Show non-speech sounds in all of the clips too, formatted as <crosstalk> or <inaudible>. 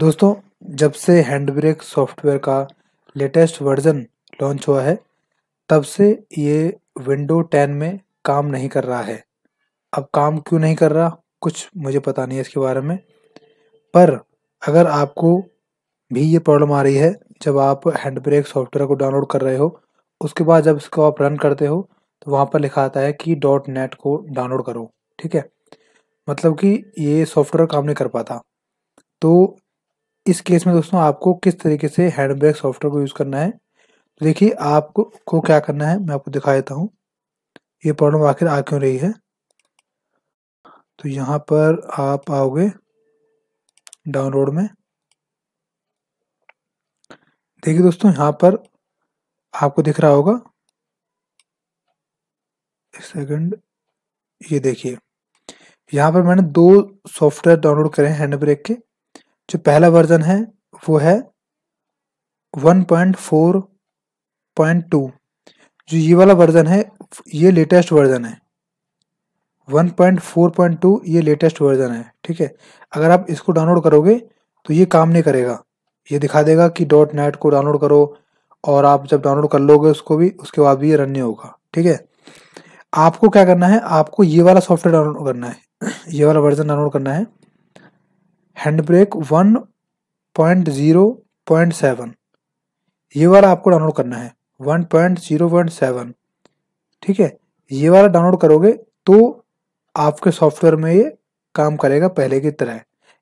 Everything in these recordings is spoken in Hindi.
दोस्तों जब से हैंड ब्रेक सॉफ्टवेयर का लेटेस्ट वर्जन लॉन्च हुआ है तब से ये विंडो 10 में काम नहीं कर रहा है अब काम क्यों नहीं कर रहा कुछ मुझे पता नहीं है इसके बारे में पर अगर आपको भी ये प्रॉब्लम आ रही है जब आप हैंड ब्रेक सॉफ्टवेयर को डाउनलोड कर रहे हो उसके बाद जब इसको आप रन करते हो तो वहाँ पर लिखा आता है कि डॉट नेट को डाउनलोड करो ठीक है मतलब कि ये सॉफ्टवेयर काम नहीं कर पाता तो इस केस में दोस्तों आपको किस तरीके से हैंड ब्रेक सॉफ्टवेयर को यूज़ करना है तो देखिए आपको को क्या करना है मैं आपको दिखा देता हूँ ये प्रॉब्लम आखिर आ क्यों रही है तो यहाँ पर आप आओगे डाउनलोड में देखिए दोस्तों यहाँ पर आपको दिख रहा होगा सेकंड ये देखिए यहाँ पर मैंने दो सॉफ्टवेयर डाउनलोड करे हैं हैंड ब्रेक के जो पहला वर्जन है वो है 1.4.2 जो ये वाला वर्जन है ये लेटेस्ट वर्जन है 1.4.2 ये लेटेस्ट वर्जन है ठीक है अगर आप इसको डाउनलोड करोगे तो ये काम नहीं करेगा ये दिखा देगा कि डॉट नेट को डाउनलोड करो और आप जब डाउनलोड कर लोगे उसको भी उसके बाद भी ये रन नहीं होगा ठीक है आपको क्या करना है आपको ये वाला सॉफ्टवेयर डाउनलोड करना है <clears throat> ये वाला वर्जन डाउनलोड करना है hand brake one point zero point seven ये वाला आपको डाउनलोड करना है one point zero point seven ठीक है ये वाला डाउनलोड करोगे तो आपके सॉफ्टवेयर में ये काम करेगा पहले की तरह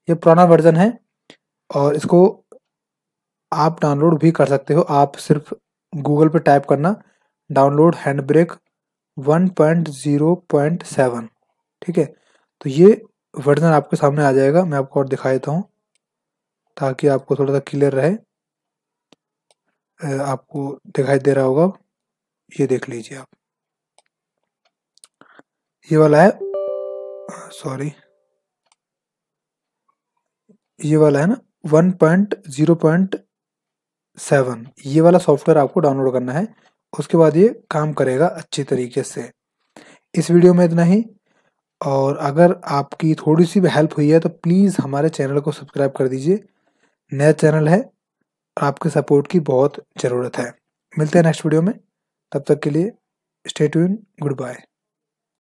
ये पुराना वर्जन है और इसको आप डाउनलोड भी कर सकते हो आप सिर्फ गूगल पे टाइप करना download hand brake one point zero point seven ठीक है तो ये वर्जन आपके सामने आ जाएगा मैं आपको और दिखा देता हूँ ताकि आपको थोड़ा सा क्लियर रहे आपको दिखाई दे रहा होगा ये देख लीजिए आप ये वाला है सॉरी ये वाला है ना one point zero point seven ये वाला सॉफ्टवेयर आपको डाउनलोड करना है उसके बाद ये काम करेगा अच्छी तरीके से इस वीडियो में इतना ही और अगर आपकी थोड़ी सी भी हेल्प हुई है तो प्लीज़ हमारे चैनल को सब्सक्राइब कर दीजिए नया चैनल है आपके सपोर्ट की बहुत ज़रूरत है मिलते हैं नेक्स्ट वीडियो में तब तक के लिए स्टे ट्यून गुड बाय